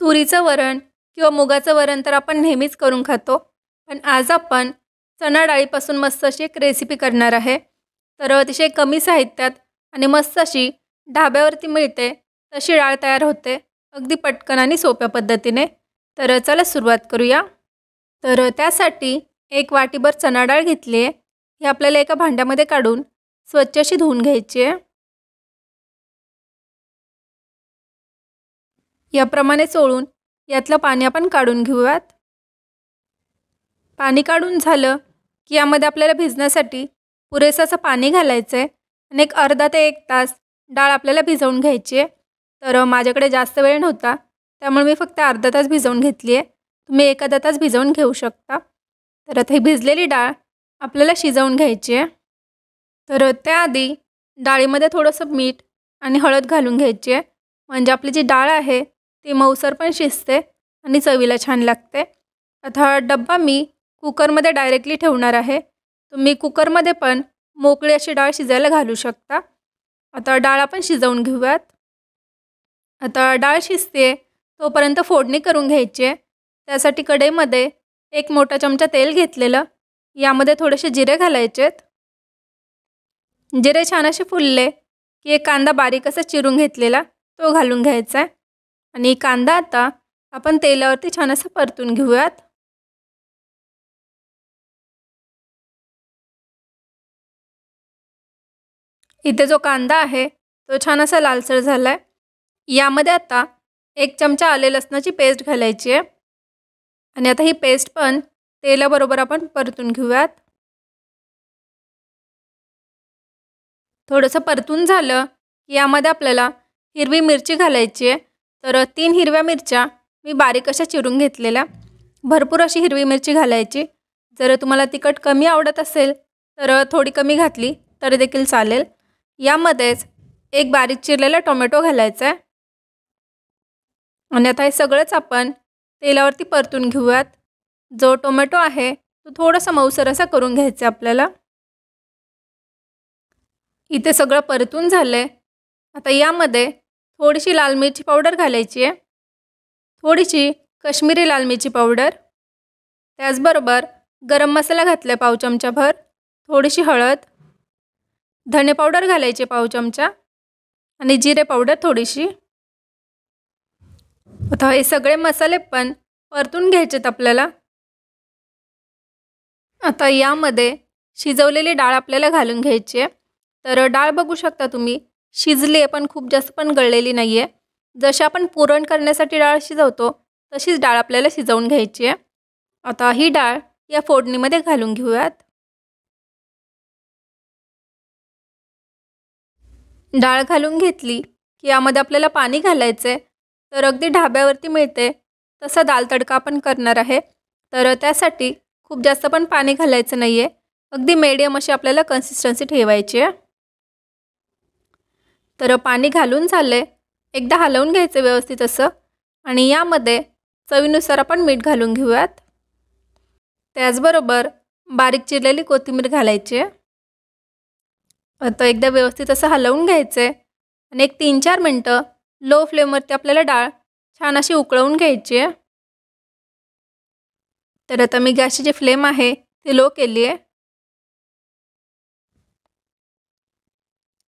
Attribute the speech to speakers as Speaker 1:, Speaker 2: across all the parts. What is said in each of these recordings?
Speaker 1: तुरीचं वरण किंवा मुगाचं वरण तर आपण नेहमीच करून खातो पण आज आपण चणा डाळीपासून मस्त अशी एक रेसिपी करणार आहे तर अतिशय कमी साहित्यात आणि मस्त अशी ढाब्यावरती मिळते तशी डाळ तयार होते अगदी पटकन आणि सोप्या पद्धतीने तर चला सुरुवात करूया तर त्यासाठी एक वाटीभर चना डाळ घेतली आहे ही आपल्याला एका भांड्यामध्ये काढून स्वच्छ अशी धुवून घ्यायची आहे याप्रमाणे चोळून यातलं पाणी आपण काढून घेऊयात पाणी काढून झालं की यामध्ये आपल्याला भिजण्यासाठी पुरेसं असं पाणी घालायचं आहे आणि एक अर्धा ते एक तास डाळ आपल्याला भिजवून घ्यायची आहे तर माझ्याकडे जास्त वेळ नव्हता त्यामुळे मी फक्त अर्धा तास भिजवून घेतली आहे तुम्ही एखादा तास भिजवून घेऊ शकता तर ही भिजलेली डाळ आपल्याला शिजवून घ्यायची आहे तर त्याआधी डाळीमध्ये थोडंसं मीठ आणि हळद घालून घ्यायची आहे म्हणजे आपली जी डाळ आहे ती मऊसर पण शिजते आणि चवीला छान लागते आता डब्बा मी कुकरमध्ये डायरेक्टली ठेवणार आहे तुम्ही कुकरमध्ये पण मोकळी अशी डाळ शिजायला घालू शकता आता डाळ आपण शिजवून घेऊयात आता डाळ शिजते तोपर्यंत फोडणी करून घ्यायची आहे त्यासाठी कढईमध्ये एक मोठा चमचा तेल घेतलेलं यामध्ये थोडेसे जिरे घालायचेत जिरे छान असे फुलले की एक कांदा बारीक असा चिरून घेतलेला तो घालून घ्यायचा आहे आणि कांदा आता आपण तेलावरती छान असं परतून घेऊयात
Speaker 2: इथे जो कांदा
Speaker 1: आहे तो छान असा लालसर झाला आहे यामध्ये आता एक चमचा आले लसणाची पेस्ट घालायची आहे आणि आता ही पेस्ट पण तेलाबरोबर आपण परतून
Speaker 2: घेऊयात थोडंसं परतून
Speaker 1: झालं यामध्ये आपल्याला हिरवी मिरची घालायची आहे तर तीन हिरव्या मिरच्या मी बारीक अशा चिरून घेतलेल्या भरपूर अशी हिरवी मिरची घालायची जर तुम्हाला तिखट कमी आवडत असेल तर थोडी कमी घातली तर देखील चालेल यामध्येच एक बारीक चिरलेला टोमॅटो घालायचा आहे आणि आता हे सगळंच आपण तेलावरती परतून घेऊयात जो टोमॅटो आहे तो थोडासा मऊसर असा करून घ्यायचा आपल्याला इथे सगळं परतून झालं आहे आता यामध्ये थोडीशी लाल मिरची पावडर घालायची आहे थोडीशी कश्मीरी लाल मिरची पावडर त्याचबरोबर गरम मसाला घातला आहे पाव चमचाभर थोडीशी हळद धने पावडर घालायचे पाव चमचा आणि जिरे पावडर थोडीशी आता हे सगळे मसाले पण परतून घ्यायचेत आपल्याला आता यामध्ये शिजवलेली डाळ आपल्याला घालून घ्यायची आहे तर डाळ बघू शकता तुम्ही शिजली आहे पण खूप जास्त पण गळलेली नाही आहे जशी आपण पुरण करण्यासाठी डाळ शिजवतो तशीच डाळ आपल्याला शिजवून घ्यायची आहे आता ही डाळ या फोडणीमध्ये
Speaker 2: घालून घेऊयात
Speaker 1: डाळ घालून घेतली की यामध्ये आपल्याला पाणी घालायचं आहे तर अगदी ढाब्यावरती मिळते तसा दाल तडका आपण करणार आहे तर त्यासाठी खूप जास्त पण पाणी घालायचं नाही आहे अगदी मीडियम अशी आपल्याला कन्सिस्टन्सी ठेवायची आहे तर पाणी घालून झाले एकदा हलवून घ्यायचं व्यवस्थित असं आणि यामध्ये चवीनुसार आपण मीठ घालून घेऊयात त्याचबरोबर बारीक चिरलेली कोथिंबीर घालायची तर एकदा व्यवस्थित असं हलवून घ्यायचं आहे आणि एक तीन चार मिनटं लो फ्लेमवरती आपल्याला डाळ छान अशी उकळवून घ्यायची आहे तर आता मी गॅसची जी फ्लेम आहे ती लो केली आहे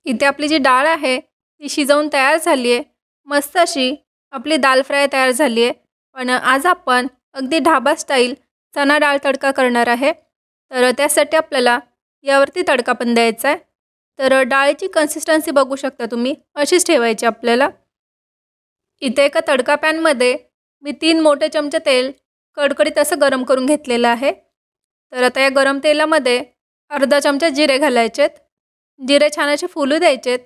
Speaker 1: इथे आपली जी डाळ आहे ती शिजवून तयार झाली आहे मस्त अशी आपली दाल फ्राय तयार झाली आहे पण आज आपण अगदी ढाबा स्टाईल चना डाळ तडका करणार आहे तर त्यासाठी आपल्याला यावरती तडका पण द्यायचा आहे तर डाळीची कन्सिस्टन्सी बघू शकता तुम्ही अशीच ठेवायची आपल्याला इथे एका तडका पॅनमध्ये मी तीन मोठे चमचे तेल कडकडीत असं गरम करून घेतलेलं आहे तर आता या गरम तेलामध्ये अर्धा चमचा जिरे घालायचे आहेत जिरे छान असे फुलू द्यायचेत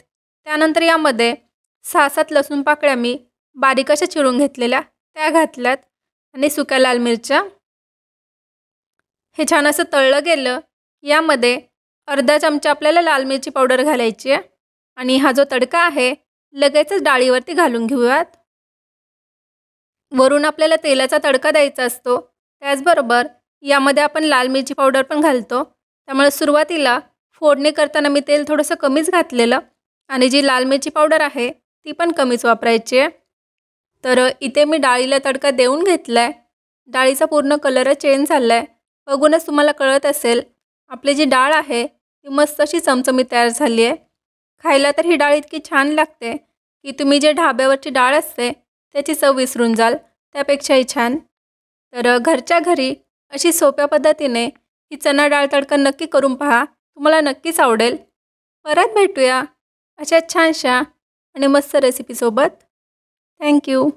Speaker 1: त्यानंतर यामध्ये सहा सात लसूण पाकळ्या मी बारीक अशा चिरून घेतलेल्या त्या घातल्यात आणि सुक्या लाल मिरच्या हे छान असं तळलं गेलं यामध्ये अर्धा चमचा आपल्याला लाल मिरची पावडर घालायची आहे आणि हा जो तडका आहे लगेचच डाळीवरती घालून घेऊयात वरून आपल्याला तेलाचा तडका द्यायचा असतो त्याचबरोबर यामध्ये आपण लाल मिरची पावडर पण घालतो त्यामुळे सुरुवातीला फोडणी करताना मी तेल थोडंसं कमीच घातलेलं आणि जी लाल मिरची पावडर आहे ती पण कमीच वापरायची आहे तर इथे मी डाळीला तडका देऊन घेतला आहे डाळीचा पूर्ण कलर चेंज झाला आहे बघूनच तुम्हाला कळत असेल आपली जी डाळ आहे ती मस्त अशी चमचमी तयार झाली आहे खायला तर ही डाळ इतकी छान लागते की तुम्ही जे ढाब्यावरची डाळ असते त्याची चव विसरून जाल त्यापेक्षाही छान तर घरच्या घरी अशी सोप्या पद्धतीने ही चना डाळ तडका नक्की करून पहा तुम्हाला नक्कीच आवडेल परत भेटूया अशा छानशा आणि मस्त रेसिपीसोबत थँक्यू